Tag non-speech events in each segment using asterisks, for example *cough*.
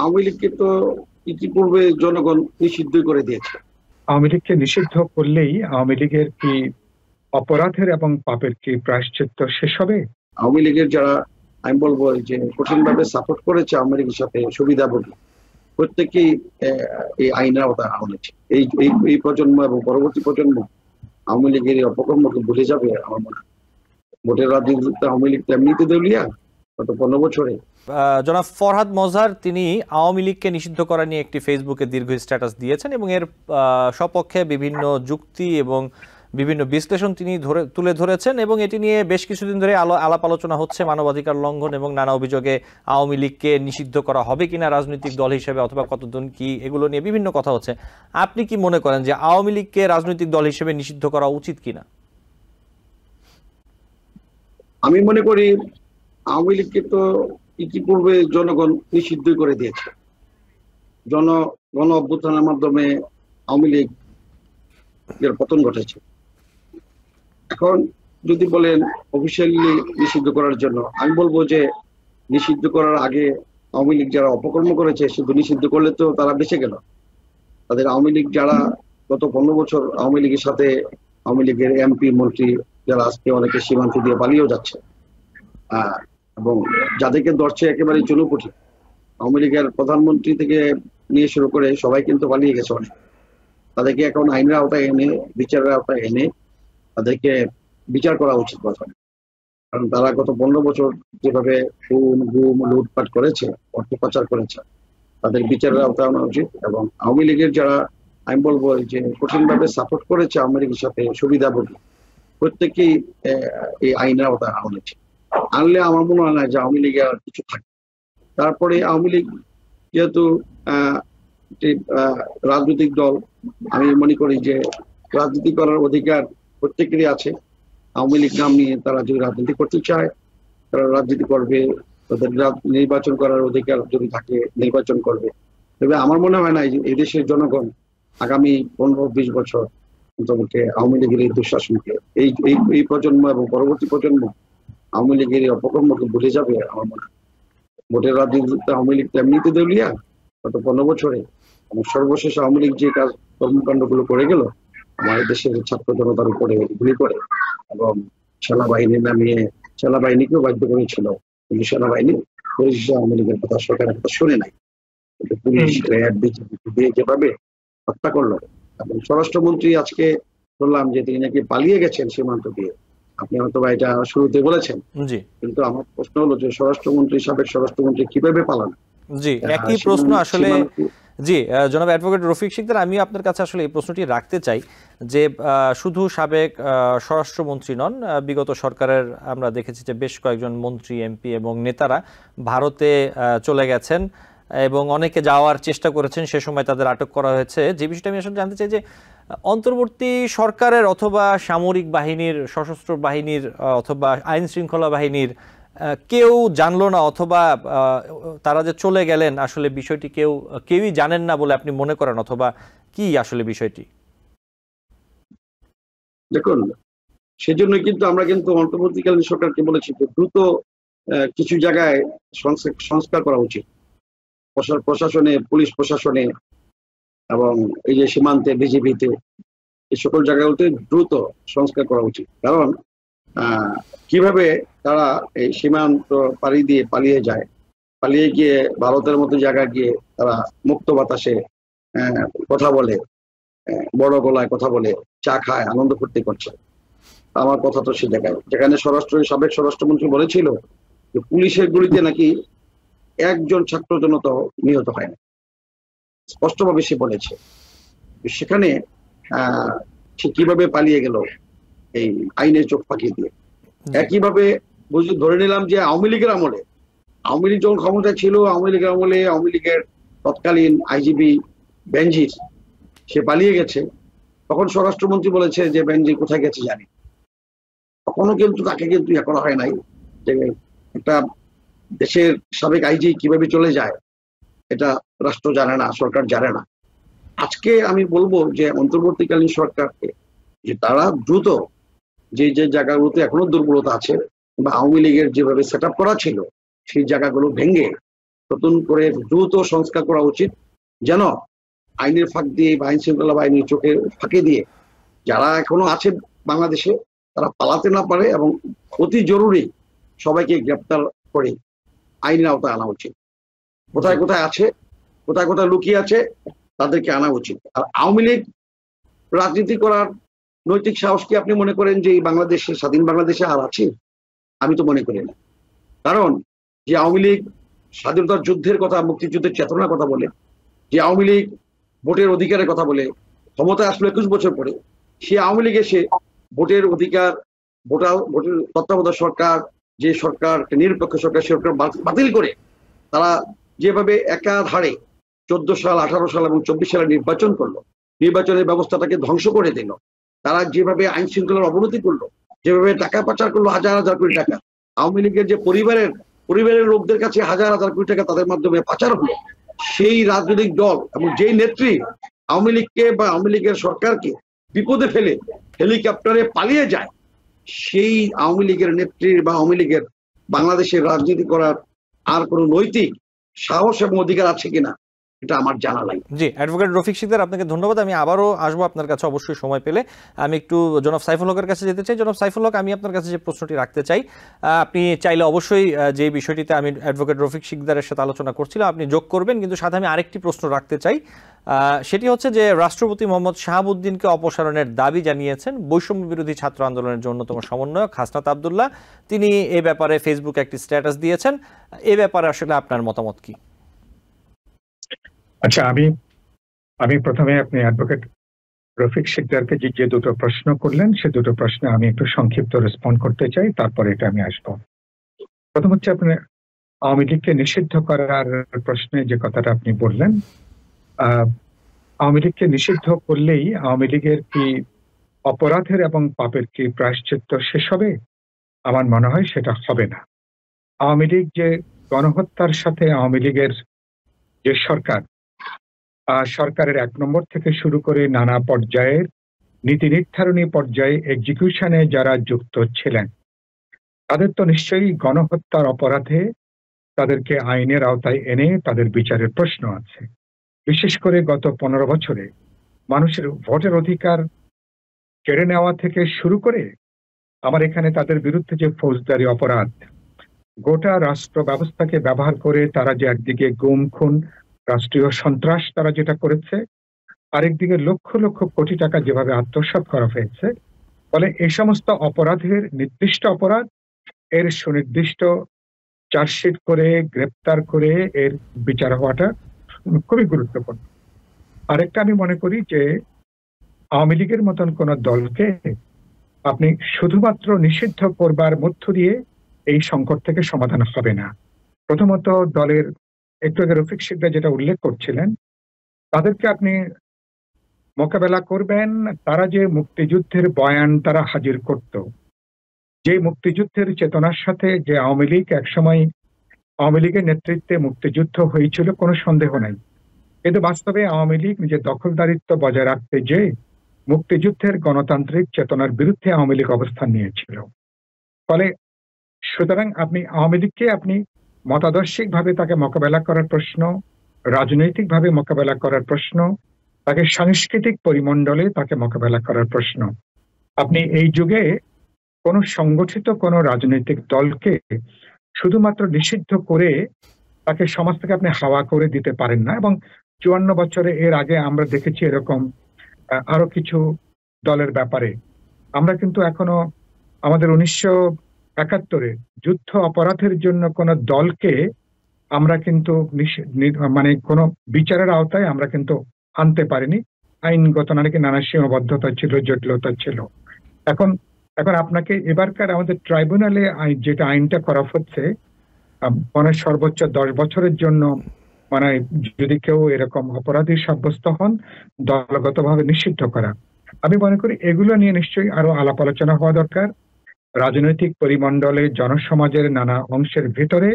আওয়ামী লীগকে তো ইতিপূর্বে জনগণ নিষিদ্ধ করে দিয়েছে আওয়ামী লীগকে নিষিদ্ধ করলেই আওয়ামী লীগের কি অপরাধের এবং পাপের কি প্রায়শ্চিত্ত শেষ হবে আওয়ামী লীগের যারা আমি বলবো যে ভাবে সাপোর্ট করেছে আওয়ামী লীগের সাথে সুবিধাভোগী প্রত্যেকেই এই আইনের আওতায় আনেছে এই এই প্রজন্ম এবং পরবর্তী প্রজন্ম আওয়ামী লীগের অপকর্মকে ভুলে যাবে আমার মনে ভোটের রাজনীতি আওয়ামী লীগ এমনিতে দেউলিয়া জনাব ফরহাদ তিনি আওয়ামী লীগকে নিষিদ্ধ করা নিয়ে একটি ফেসবুকে দীর্ঘ স্ট্যাটাস দিয়েছেন এবং এর সপক্ষে বিভিন্ন যুক্তি এবং বিভিন্ন বিশ্লেষণ তিনি ধরে তুলে ধরেছেন এবং এটি নিয়ে বেশ কিছুদিন ধরে আলো আলাপ আলোচনা হচ্ছে মানবাধিকার লঙ্ঘন এবং নানা অভিযোগে আওয়ামী লীগকে নিষিদ্ধ করা হবে কিনা রাজনৈতিক দল হিসেবে অথবা কতদিন কি এগুলো নিয়ে বিভিন্ন কথা হচ্ছে আপনি কি মনে করেন যে আওয়ামী লীগকে রাজনৈতিক দল হিসেবে নিষিদ্ধ করা উচিত কিনা আমি মনে করি আওয়ামী লীগকে তো ইতিপূর্বে জনগণ নিষিদ্ধ করে দিয়েছে জন গণ অভ্যুত্থানের মাধ্যমে আওয়ামী লীগ এর পতন ঘটেছে এখন যদি বলেন অফিসিয়ালি নিষিদ্ধ করার জন্য আমি বলবো যে নিষিদ্ধ করার আগে আওয়ামী লীগ যারা অপকর্ম করেছে শুধু নিষিদ্ধ করলে তো তারা বেঁচে গেল তাদের আওয়ামী লীগ যারা গত পনেরো বছর আওয়ামী লীগের সাথে আওয়ামী লীগের এমপি মন্ত্রী যারা আজকে অনেকে সীমান্ত দিয়ে পালিয়েও যাচ্ছে এবং যাদেরকে ধরছে একেবারে চুনোপুটি আওয়ামী লীগের প্রধানমন্ত্রী থেকে নিয়ে শুরু করে সবাই কিন্তু পালিয়ে গেছে অনেক তাদেরকে এখন আইনের আওতায় এনে বিচারের আওতায় এনে তাদেরকে বিচার করা উচিত প্রথমে কারণ তারা গত পনেরো বছর যেভাবে খুন গুম লুটপাট করেছে অর্থ পাচার করেছে তাদের বিচারের আওতায় আনা উচিত এবং আওয়ামী লীগের যারা আমি বলবো যে কঠিনভাবে সাপোর্ট করেছে আওয়ামী লীগের সাথে সুবিধাভোগী প্রত্যেকেই এই আইনের আওতায় আনা উচিত আনলে আমার মনে হয় না যে আওয়ামী লীগে আর কিছু থাকে তারপরে আওয়ামী লীগ যেহেতু রাজনৈতিক দল আমি মনে করি যে রাজনীতি করার অধিকার প্রত্যেকেরই আছে আওয়ামী লীগ নাম নিয়ে তারা যদি রাজনীতি করতে চায় তারা রাজনীতি করবে তাদের নির্বাচন করার অধিকার যদি থাকে নির্বাচন করবে তবে আমার মনে হয় না এই দেশের জনগণ আগামী পনেরো বিশ বছর অন্তর্মুখে আওয়ামী লীগের এই দুঃশাসনকে এই এই প্রজন্ম এবং পরবর্তী প্রজন্ম আওয়ামী লীগের এই অপকর্মকে ভুলে যাবে আমার মনে হয় ভোটের রাজনীতিতে আওয়ামী লীগ তেমনিতে দেউলিয়া গত পনেরো বছরে এবং সর্বশেষ আওয়ামী লীগ যে কাজ কর্মকাণ্ড গুলো করে গেল আমাদের দেশের ছাত্র জনতার উপরে গুলি করে এবং সেনাবাহিনী নামিয়ে সেনাবাহিনীকেও বাধ্য করেছিল কিন্তু সেনাবাহিনী পুলিশ আওয়ামী লীগের কথা সরকারের কথা শুনে নাই কিন্তু পুলিশ র্যাব বিজেপি দিয়ে যেভাবে হত্যা করলো এবং স্বরাষ্ট্রমন্ত্রী আজকে বললাম যে তিনি নাকি পালিয়ে গেছেন সীমান্ত দিয়ে আপনি হয়তো এটা শুরুতে বলেছেন কিন্তু আমার প্রশ্ন হলো যে স্বরাষ্ট্রমন্ত্রী সাবেক স্বরাষ্ট্রমন্ত্রী কিভাবে পালান জি একই প্রশ্ন আসলে জি জনাব অ্যাডভোকেট রফিক সিকদার আমি আপনার কাছে আসলে এই প্রশ্নটি রাখতে চাই যে শুধু সাবেক স্বরাষ্ট্রমন্ত্রী নন বিগত সরকারের আমরা দেখেছি যে বেশ কয়েকজন মন্ত্রী এমপি এবং নেতারা ভারতে চলে গেছেন এবং অনেকে যাওয়ার চেষ্টা করেছেন সে সময় তাদের আটক করা হয়েছে যে বিষয়টা আমি আসলে জানতে চাই যে অন্তর্বর্তী সরকারের অথবা সামরিক বাহিনীর সশস্ত্র বাহিনীর অথবা আইন শৃঙ্খলা বাহিনীর কেউ জানলো না অথবা তারা যে চলে গেলেন আসলে বিষয়টি কেউ কেউই জানেন না বলে আপনি মনে করেন অথবা কি আসলে বিষয়টি দেখুন সেজন্য কিন্তু আমরা কিন্তু অন্তর্বর্তীকালীন সরকারকে বলেছি যে দ্রুত কিছু জায়গায় সংস্কার করা উচিত প্রশাসনে পুলিশ প্রশাসনে এবং এই যে সীমান্তে বিজেপিতে এই সকল জায়গাগুলোতে দ্রুত সংস্কার করা উচিত কারণ কিভাবে তারা এই সীমান্ত পাড়ি দিয়ে পালিয়ে যায় পালিয়ে গিয়ে ভারতের মতো জায়গা গিয়ে তারা মুক্ত বাতাসে কথা বলে বড় গলায় কথা বলে চা খায় আনন্দ ফুর্তি করছে আমার কথা তো সে জায়গায় যেখানে স্বরাষ্ট্র সাবেক স্বরাষ্ট্রমন্ত্রী বলেছিল যে পুলিশের গুলিতে নাকি একজন ছাত্র তো নিহত হয়নি স্পষ্টভাবে সে বলেছে সেখানে সে কিভাবে পালিয়ে গেল এই আইনের চোখ পাকিয়ে দিয়ে একইভাবে বুঝলি ধরে নিলাম যে আওয়ামী লীগের আমলে আওয়ামী লীগ যখন ক্ষমতা ছিল আওয়ামী লীগের আমলে আওয়ামী লীগের তৎকালীন আইজিবি বেঞ্জির সে পালিয়ে গেছে তখন স্বরাষ্ট্রমন্ত্রী বলেছে যে বেঞ্জির কোথায় গেছে জানি তখনও কিন্তু তাকে কিন্তু ইয়ে করা হয় নাই যে একটা দেশের সাবেক আইজি কিভাবে চলে যায় এটা রাষ্ট্র জানে না সরকার জানে না আজকে আমি বলবো যে অন্তর্বর্তীকালীন সরকারকে যে তারা দ্রুত যে যে জায়গাগুলোতে এখনো দুর্বলতা আছে বা আওয়ামী লীগের যেভাবে সেট করা ছিল সেই জায়গাগুলো ভেঙে নতুন করে দ্রুত সংস্কার করা উচিত যেন আইনের ফাঁক দিয়ে বা আইন শৃঙ্খলা বাহিনীর চোখে ফাঁকে দিয়ে যারা এখনো আছে বাংলাদেশে তারা পালাতে না পারে এবং অতি জরুরি সবাইকে গ্রেপ্তার করে আইনের আওতায় আনা উচিত কোথায় কোথায় আছে কোথায় কোথায় লুকিয়ে আছে তাদেরকে আনা উচিত আর আওয়ামী লীগ রাজনীতি করার নৈতিক সাহস কি আপনি মনে করেন যে এই বাংলাদেশে স্বাধীন বাংলাদেশে আর আছে আমি তো মনে করি না কারণ যে আওয়ামী লীগ স্বাধীনতার যুদ্ধের কথা মুক্তিযুদ্ধের চেতনার কথা বলে যে আওয়ামী লীগ ভোটের অধিকারের কথা বলে ক্ষমতা আসলো একুশ বছর পরে সে আওয়ামী লীগ এসে ভোটের অধিকার ভোটার ভোটের তত্ত্বাবধায়ক সরকার যে সরকার নিরপেক্ষ সরকার সরকার বাতিল করে তারা যেভাবে একাধারে চোদ্দ সাল আঠারো সাল এবং চব্বিশ সালে নির্বাচন করলো নির্বাচনের ব্যবস্থাটাকে ধ্বংস করে দিল তারা যেভাবে আইন শৃঙ্খলার অবনতি করলো যেভাবে টাকা পাচার করলো হাজার হাজার কোটি টাকা আওয়ামী লীগের যে পরিবারের পরিবারের লোকদের কাছে হাজার হাজার কোটি টাকা তাদের মাধ্যমে পাচার হলো সেই রাজনৈতিক দল এবং যেই নেত্রী আওয়ামী লীগকে বা আওয়ামী লীগের সরকারকে বিপদে ফেলে হেলিকপ্টারে পালিয়ে যায় সেই আওয়ামী লীগের নেত্রীর বা আওয়ামী লীগের বাংলাদেশের রাজনীতি করার আর কোনো নৈতিক সাহস এবং অধিকার আছে কিনা এটা আমার জানা নাই জি অ্যাডভোকেট রফিক সিকদার আপনাকে ধন্যবাদ আমি আবারও আসবো আপনার কাছে অবশ্যই সময় পেলে আমি একটু জনাব সাইফুল হকের কাছে যেতে চাই জনাব সাইফুল হক আমি আপনার কাছে যে প্রশ্নটি রাখতে চাই আপনি চাইলে অবশ্যই যে বিষয়টিতে আমি অ্যাডভোকেট রফিক সিকদারের সাথে আলোচনা করছিলাম আপনি যোগ করবেন কিন্তু সাথে আমি আরেকটি প্রশ্ন রাখতে চাই সেটি হচ্ছে যে রাষ্ট্রপতি মোহাম্মদ শাহাবুদ্দিনকে অপসারণের দাবি জানিয়েছেন বৈষম্য বিরোধী ছাত্র আন্দোলনের অন্যতম সমন্বয়ক হাসনাত আবদুল্লাহ তিনি এ ব্যাপারে ফেসবুকে একটি স্ট্যাটাস দিয়েছেন এ ব্যাপারে আসলে আপনার মতামত কী আচ্ছা আমি আমি প্রথমে আপনি অ্যাডভোকেট রফিক শিকদারকে যে যে দুটো প্রশ্ন করলেন সে দুটো প্রশ্নে আমি একটু সংক্ষিপ্ত রেসপন্ড করতে চাই তারপর এটা আমি আসব প্রথম হচ্ছে আপনি আওয়ামী লীগকে নিষিদ্ধ করার প্রশ্নে যে কথাটা আপনি বললেন আওয়ামী লীগকে নিষিদ্ধ করলেই আওয়ামী লীগের কি অপরাধের এবং পাপের কি প্রায়শ্চিত্ত শেষ হবে আমার মনে হয় সেটা হবে না আওয়ামী লীগ যে গণহত্যার সাথে আওয়ামী লীগের যে সরকার সরকারের এক নম্বর থেকে শুরু করে নানা পর্যায়ের নীতি নির্ধারণী পর্যায়ে এক্সিকিউশনে যারা যুক্ত ছিলেন তাদের তো নিশ্চয়ই গণহত্যার অপরাধে তাদেরকে আইনের আওতায় এনে তাদের বিচারের প্রশ্ন আছে বিশেষ করে গত পনেরো বছরে মানুষের ভোটের অধিকার কেড়ে নেওয়া থেকে শুরু করে আমার এখানে তাদের বিরুদ্ধে যে ফৌজদারি অপরাধ গোটা রাষ্ট্র ব্যবস্থাকে ব্যবহার করে তারা যে একদিকে গুম খুন রাষ্ট্রীয় সন্ত্রাস তারা যেটা করেছে আরেকদিকে লক্ষ লক্ষ কোটি টাকা যেভাবে আত্মসাত করা হয়েছে ফলে এই সমস্ত অপরাধের নির্দিষ্ট অপরাধ এর সুনির্দিষ্ট চার্জশিট করে গ্রেপ্তার করে এর বিচার হওয়াটা খুবই গুরুত্বপূর্ণ আরেকটা আমি মনে করি যে আওয়ামী লীগের মতন কোন দলকে আপনি শুধুমাত্র নিষিদ্ধ করবার মধ্য দিয়ে এই সংকট থেকে সমাধান হবে না প্রথমত দলের একটু আগে রফিক সিদ্দা যেটা উল্লেখ করছিলেন তাদেরকে আপনি মোকাবেলা করবেন তারা যে মুক্তিযুদ্ধের বয়ান তারা হাজির করত যে মুক্তিযুদ্ধের চেতনার সাথে যে আওয়ামী লীগ একসময় আওয়ামী লীগের নেতৃত্বে মুক্তিযুদ্ধ হয়েছিল কোনো সন্দেহ নাই কিন্তু বাস্তবে আওয়ামী লীগ নিজের দখলদারিত্ব বজায় রাখতে যে মুক্তিযুদ্ধের গণতান্ত্রিক চেতনার বিরুদ্ধে আওয়ামী লীগ অবস্থান নিয়েছিল ফলে সুতরাং আপনি আওয়ামী লীগকে আপনি মতাদর্শিকভাবে তাকে মোকাবেলা করার প্রশ্ন রাজনৈতিকভাবে মোকাবেলা করার প্রশ্ন তাকে সাংস্কৃতিক পরিমণ্ডলে তাকে মোকাবেলা করার প্রশ্ন আপনি এই যুগে কোন সংগঠিত কোন রাজনৈতিক দলকে শুধুমাত্র নিষিদ্ধ করে তাকে সমাজ থেকে আপনি হাওয়া করে দিতে পারেন না এবং চুয়ান্ন বছরে এর আগে আমরা দেখেছি এরকম আরো কিছু দলের ব্যাপারে আমরা কিন্তু এখনো আমাদের উনিশশো একাত্তরে যুদ্ধ অপরাধের জন্য কোন দলকে আমরা কিন্তু মানে কোনো বিচারের আওতায় আমরা কিন্তু আনতে পারিনি আইনগত নাকি নানা সীমাবদ্ধতা ছিল জটিলতা ছিল এখন এখন আপনাকে এবারকার আমাদের ট্রাইব্যুনালে যেটা আইনটা করা হচ্ছে মানে সর্বোচ্চ দশ বছরের জন্য মানে যদি কেউ এরকম অপরাধী সাব্যস্ত হন দলগতভাবে নিষিদ্ধ করা আমি মনে করি এগুলো নিয়ে নিশ্চয়ই আরো আলাপ আলোচনা হওয়া দরকার রাজনৈতিক পরিমণ্ডলে জনসমাজের নানা অংশের ভেতরে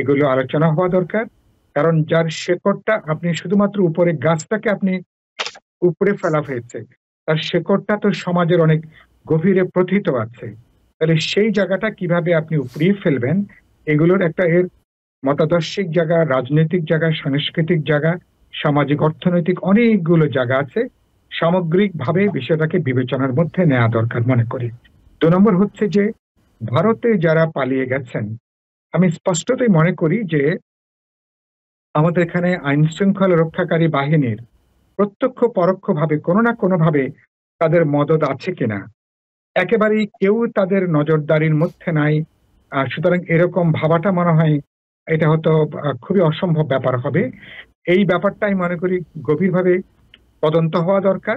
এগুলো আলোচনা হওয়া দরকার কারণ যার শেকড়টা আপনি শুধুমাত্র উপরে গাছটাকে আপনি উপরে ফেলা হয়েছে তার শেকড়টা তো সমাজের অনেক গভীরে প্রথিত আছে তাহলে সেই জায়গাটা কিভাবে আপনি উপরিয়ে ফেলবেন এগুলোর একটা এর মতাদর্শিক জায়গা রাজনৈতিক জায়গা সাংস্কৃতিক জায়গা সামাজিক অর্থনৈতিক অনেকগুলো জায়গা আছে সামগ্রিকভাবে বিষয়টাকে বিবেচনার মধ্যে নেওয়া দরকার মনে করি দু নম্বর হচ্ছে যে ভারতে যারা পালিয়ে গেছেন আমি স্পষ্টতই মনে করি যে আমাদের এখানে আইন শৃঙ্খলা রক্ষাকারী বাহিনীর প্রত্যক্ষ পরোক্ষভাবে কোনো না কোনোভাবে তাদের মদত আছে কিনা একেবারেই কেউ তাদের নজরদারির মধ্যে নাই সুতরাং এরকম ভাবাটা মনে হয় এটা হয়তো খুবই অসম্ভব ব্যাপার হবে এই ব্যাপারটাই মনে করি গভীরভাবে তদন্ত হওয়া দরকার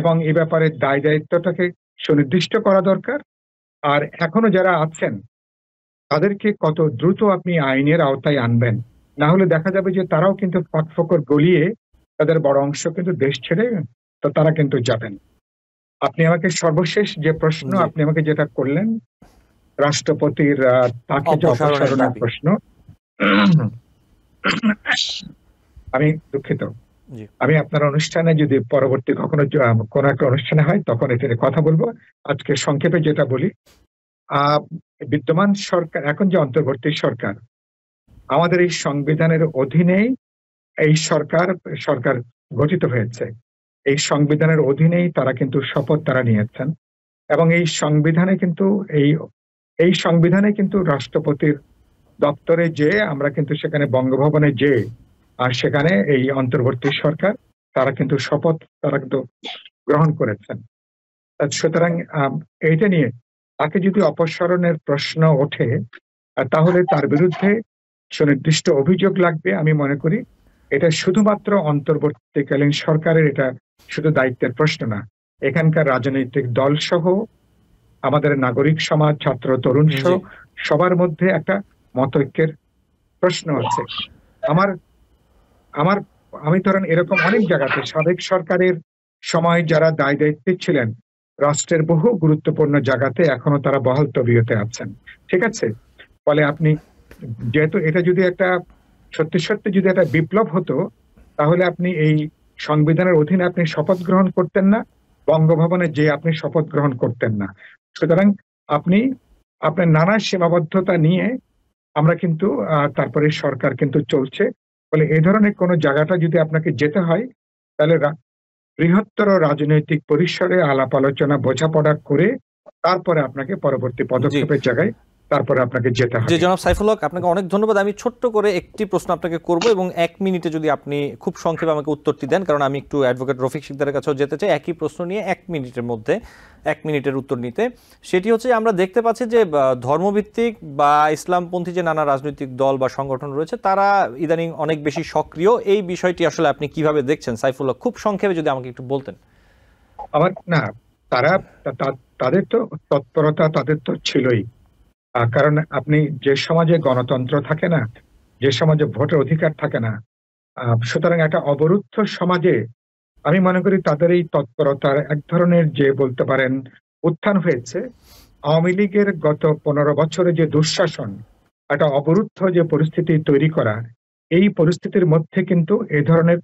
এবং এ ব্যাপারে দায় দায়িত্বটাকে সুনির্দিষ্ট করা দরকার আর এখনো যারা আছেন তাদেরকে কত দ্রুত আপনি আইনের আওতায় আনবেন না হলে দেখা যাবে যে তারাও কিন্তু ফটফকর গলিয়ে তাদের বড় অংশ কিন্তু দেশ ছেড়ে তো তারা কিন্তু যাবেন আপনি আমাকে সর্বশেষ যে প্রশ্ন আপনি আমাকে যেটা করলেন রাষ্ট্রপতির তাকে অপসারণের প্রশ্ন *clears throat* আমি দুঃখিত আমি আপনার অনুষ্ঠানে যদি পরবর্তী কখনো কোনো একটা অনুষ্ঠানে হয় তখন এখানে কথা বলবো আজকে সংক্ষেপে যেটা বলি বিদ্যমান সরকার এখন যে অন্তর্বর্তী সরকার আমাদের এই সংবিধানের অধীনেই এই সরকার সরকার গঠিত হয়েছে এই সংবিধানের অধীনেই তারা কিন্তু শপথ তারা নিয়েছেন এবং এই সংবিধানে কিন্তু এই এই সংবিধানে কিন্তু রাষ্ট্রপতির দপ্তরে যে আমরা কিন্তু সেখানে বঙ্গভবনে যে আর সেখানে এই অন্তর্বর্তী সরকার তারা কিন্তু শপথ তারা কিন্তু গ্রহণ করেছেন সুতরাং এইটা নিয়ে তাকে যদি অপসারণের প্রশ্ন ওঠে তাহলে তার বিরুদ্ধে সুনির্দিষ্ট অভিযোগ লাগবে আমি মনে করি এটা শুধুমাত্র অন্তর্বর্তীকালীন সরকারের এটা শুধু দায়িত্বের প্রশ্ন না এখানকার রাজনৈতিক দল সহ আমাদের নাগরিক সমাজ ছাত্র তরুণ সহ সবার মধ্যে একটা মতৈক্যের প্রশ্ন আছে আমার আমার আমি ধরেন এরকম অনেক জায়গাতে সাবেক সরকারের সময় যারা দায় দায়িত্বে ছিলেন রাষ্ট্রের বহু গুরুত্বপূর্ণ জায়গাতে এখনো তারা বহাল তবিয়তে আছেন ঠিক আছে ফলে আপনি যেহেতু এটা যদি একটা সত্যি সত্যি যদি একটা বিপ্লব হতো তাহলে আপনি এই সংবিধানের অধীনে আপনি শপথ গ্রহণ করতেন না বঙ্গভবনে যে আপনি শপথ গ্রহণ করতেন না সুতরাং আপনি আপনার নানা সীমাবদ্ধতা নিয়ে আমরা কিন্তু তারপরে সরকার কিন্তু চলছে ফলে এ ধরনের কোনো জায়গাটা যদি আপনাকে যেতে হয় তাহলে বৃহত্তর রাজনৈতিক পরিসরে আলাপ আলোচনা বোঝাপড়া করে তারপরে আপনাকে পরবর্তী পদক্ষেপের জায়গায় তারপরে আপনাকে যেতে হবে জনাব সাইফুল হক আপনাকে অনেক ধন্যবাদ আমি ছোট্ট করে একটি প্রশ্ন আপনাকে করব এবং এক মিনিটে যদি আপনি খুব সংক্ষেপে আমাকে উত্তরটি দেন কারণ আমি একটু অ্যাডভোকেট রফিক সিকদারের কাছেও যেতে চাই একই প্রশ্ন নিয়ে এক মিনিটের মধ্যে এক মিনিটের উত্তর নিতে সেটি হচ্ছে আমরা দেখতে পাচ্ছি যে ধর্মভিত্তিক বা ইসলামপন্থী যে নানা রাজনৈতিক দল বা সংগঠন রয়েছে তারা ইদানিং অনেক বেশি সক্রিয় এই বিষয়টি আসলে আপনি কিভাবে দেখছেন সাইফুল হক খুব সংক্ষেপে যদি আমাকে একটু বলতেন আমার না তারা তাদের তো তৎপরতা তাদের তো ছিলই কারণ আপনি যে সমাজে গণতন্ত্র থাকে না যে সমাজে ভোটের অধিকার থাকে না সুতরাং একটা অবরুদ্ধ সমাজে আমি মনে করি তাদের এই তৎপরতার এক ধরনের যে বলতে পারেন উত্থান হয়েছে আওয়ামী লীগের গত পনেরো বছরে যে দুঃশাসন একটা অবরুদ্ধ যে পরিস্থিতি তৈরি করা এই পরিস্থিতির মধ্যে কিন্তু এ ধরনের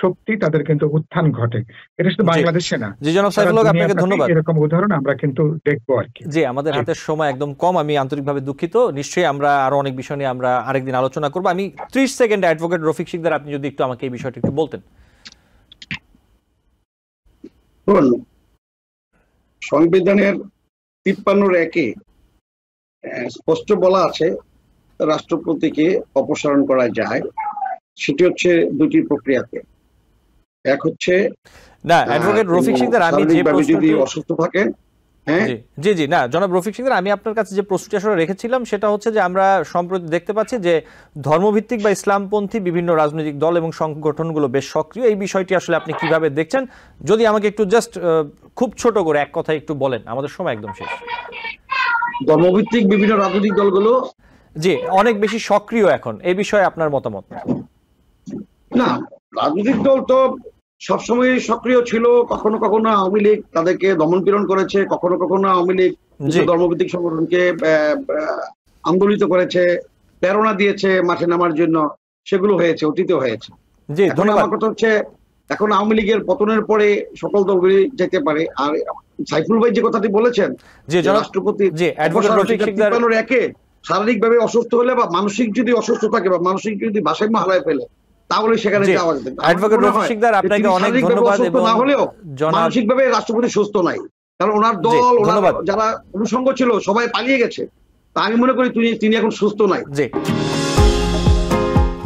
শক্তি তাদের কিন্তু উত্থান ঘটে এটা শুধু বাংলাদেশে না জি জনাব সাইফুল হক আপনাকে ধন্যবাদ এরকম উদাহরণ আমরা কিন্তু দেখব আর কি জি আমাদের হাতে সময় একদম কম আমি আন্তরিকভাবে দুঃখিত নিশ্চয়ই আমরা আরো অনেক বিষয় নিয়ে আমরা আরেকদিন আলোচনা করব আমি 30 সেকেন্ড অ্যাডভোকেট রফিক সিকদার আপনি যদি একটু আমাকে এই বিষয়টি একটু বলতেন বলুন সংবিধানের তিপ্পান্নর একে স্পষ্ট বলা আছে রাষ্ট্রপতিকে অপসারণ করা যায় সেটি হচ্ছে দুটি প্রক্রিয়াতে এক হচ্ছে না অ্যাডভোকেট রফিক সিং আমি যে যদি অসুস্থ থাকে হ্যাঁ? জি জি না জনাব রফিক দা আমি আপনার কাছে যে প্রশ্নটি আসলে রেখেছিলাম সেটা হচ্ছে যে আমরা সম্প্রতি দেখতে পাচ্ছি যে ধর্মভিত্তিক বা ইসলামপন্থী বিভিন্ন রাজনৈতিক দল এবং সংগঠনগুলো বেশ সক্রিয় এই বিষয়টি আসলে আপনি কিভাবে দেখছেন যদি আমাকে একটু জাস্ট খুব ছোট করে এক কথা একটু বলেন আমাদের সময় একদম শেষ ধর্মভিত্তিক বিভিন্ন রাজনৈতিক দলগুলো জি অনেক বেশি সক্রিয় এখন এই বিষয়ে আপনার মতামত না রাজনৈতিক দল তো সবসময় সক্রিয় ছিল কখনো কখনো আওয়ামী লীগ তাদেরকে দমন পীড়ন করেছে কখনো কখনো আওয়ামী লীগ ধর্মভিত্তিক সংগঠনকে আন্দোলিত করেছে প্রেরণা দিয়েছে মাঠে নামার জন্য সেগুলো হয়েছে অতীতে হয়েছে এখন আমার কথা হচ্ছে এখন আওয়ামী লীগের পতনের পরে সকল দলগুলি যেতে পারে আর সাইফুল ভাই যে কথাটি বলেছেন যে রাষ্ট্রপতি একে শারীরিকভাবে অসুস্থ হলে বা মানসিক যদি অসুস্থ থাকে বা মানসিক যদি ভাষায় হারায় ফেলে তাহলে সেখানে যাওয়া যেতে অ্যাডভোকেট রফিক সিকদার আপনাকে অনেক ধন্যবাদ এবং না হলেও রাষ্ট্রপতি সুস্থ নাই কারণ ওনার দল ওনার যারা ছিল সবাই পালিয়ে গেছে তা আমি মনে করি তিনি এখন সুস্থ নাই জি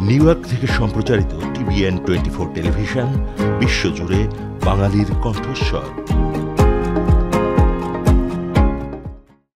নিউ ইয়র্ক থেকে সম্প্রচারিত টিভিএন টোয়েন্টি ফোর টেলিভিশন বিশ্বজুড়ে বাঙালির কণ্ঠস্বর